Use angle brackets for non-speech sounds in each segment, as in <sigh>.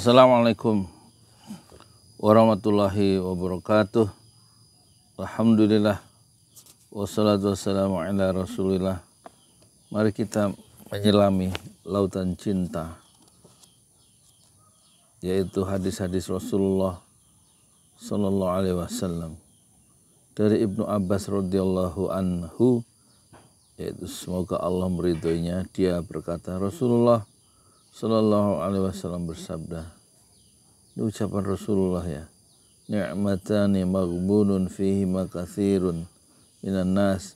Assalamualaikum warahmatullahi wabarakatuh. Alhamdulillah. Wassalatu wassalamu ala rasulillah. Mari kita menyelami lautan cinta. Yaitu hadis-hadis Rasulullah Sallallahu Alaihi Wasallam dari Ibnu Abbas radhiyallahu anhu yaitu semoga Allah meridhoinya dia berkata Rasulullah Sallallahu alaihi wasallam bersabda. Ini ucapan Rasulullah ya. Ni'matani maghbunun fihi makathirun minan nas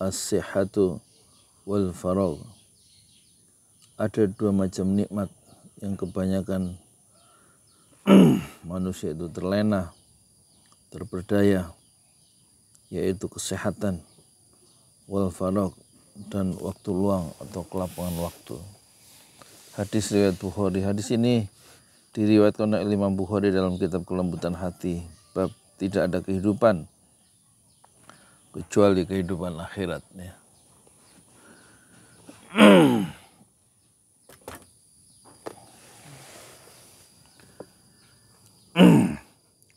as sihatu wal farog Ada dua macam nikmat yang kebanyakan <clears throat> manusia itu terlena, terperdaya, yaitu kesehatan, wal farog dan waktu luang atau kelapangan waktu. Hadis riwayat Bukhari. Hadis ini diriwayatkan oleh Imam Bukhari dalam kitab kelembutan hati. Bab tidak ada kehidupan kecuali kehidupan akhirat ya.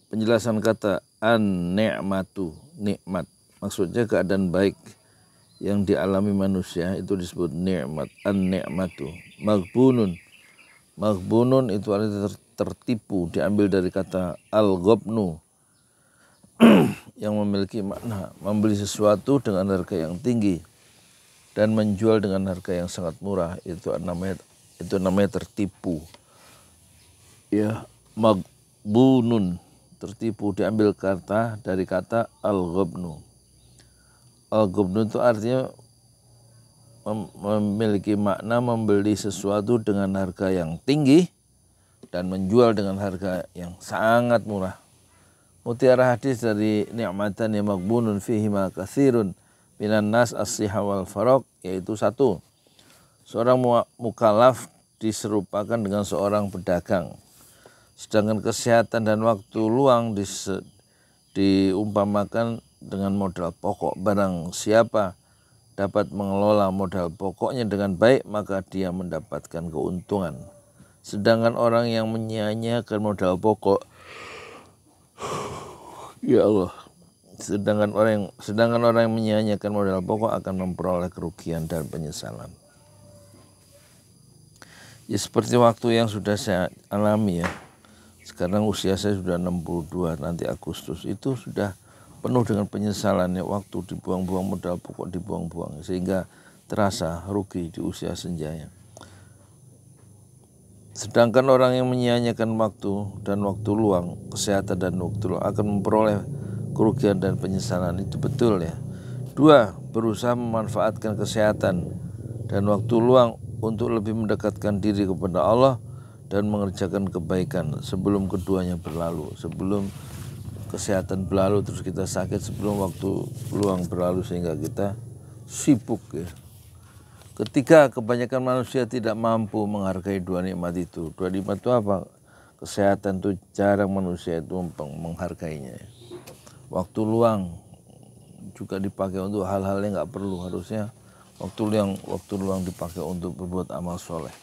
Penjelasan kata an nikmatu nikmat maksudnya keadaan baik yang dialami manusia itu disebut nikmat an nikmatu maghbunun maghbunun itu artinya tertipu diambil dari kata al gobnu <clears throat> yang memiliki makna membeli sesuatu dengan harga yang tinggi dan menjual dengan harga yang sangat murah itu namanya itu namanya tertipu ya maghbunun tertipu diambil kata dari kata al gobnu Al oh, gubnun itu artinya mem memiliki makna membeli sesuatu dengan harga yang tinggi dan menjual dengan harga yang sangat murah. Mutiara hadis dari ni'matan yang magbunun fihi ma kathirun minan nas as wal farok yaitu satu. Seorang mukalaf diserupakan dengan seorang pedagang. Sedangkan kesehatan dan waktu luang diumpamakan dengan modal pokok. Barang siapa dapat mengelola modal pokoknya dengan baik, maka dia mendapatkan keuntungan. Sedangkan orang yang menyia-nyiakan modal pokok, ya Allah, sedangkan orang yang, sedangkan orang yang menyia-nyiakan modal pokok akan memperoleh kerugian dan penyesalan. Ya seperti waktu yang sudah saya alami ya. Sekarang usia saya sudah 62 nanti Agustus itu sudah penuh dengan penyesalannya waktu dibuang-buang modal pokok dibuang-buang sehingga terasa rugi di usia senjanya. Sedangkan orang yang menyia-nyiakan waktu dan waktu luang, kesehatan dan waktu luang akan memperoleh kerugian dan penyesalan itu betul ya. Dua, berusaha memanfaatkan kesehatan dan waktu luang untuk lebih mendekatkan diri kepada Allah dan mengerjakan kebaikan sebelum keduanya berlalu, sebelum kesehatan berlalu terus kita sakit sebelum waktu luang berlalu sehingga kita sibuk ya. Ketika kebanyakan manusia tidak mampu menghargai dua nikmat itu. Dua nikmat itu apa? Kesehatan itu jarang manusia itu menghargainya. Ya. Waktu luang juga dipakai untuk hal-hal yang nggak perlu harusnya waktu luang waktu luang dipakai untuk berbuat amal soleh.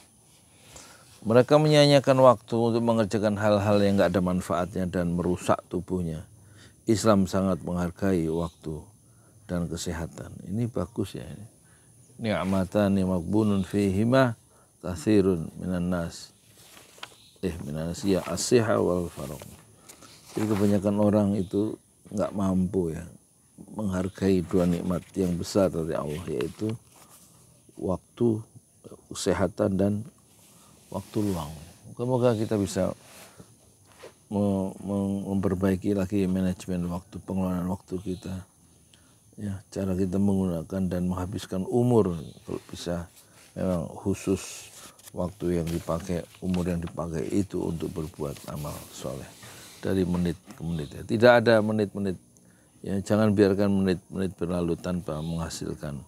Mereka menyanyiakan waktu untuk mengerjakan hal-hal yang nggak ada manfaatnya dan merusak tubuhnya. Islam sangat menghargai waktu dan kesehatan. Ini bagus ya ini. Ni'matani makbunun fihima kathirun minan nas. Eh minan nas ya asiha wal farong. Jadi kebanyakan orang itu nggak mampu ya menghargai dua nikmat yang besar dari Allah yaitu waktu kesehatan dan waktu luang. Semoga kita bisa memperbaiki lagi manajemen waktu, pengelolaan waktu kita. Ya, cara kita menggunakan dan menghabiskan umur kalau bisa memang khusus waktu yang dipakai, umur yang dipakai itu untuk berbuat amal soleh dari menit ke menit. Ya. Tidak ada menit-menit ya jangan biarkan menit-menit berlalu tanpa menghasilkan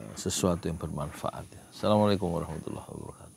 eh, sesuatu yang bermanfaat. Ya. Assalamualaikum warahmatullahi wabarakatuh.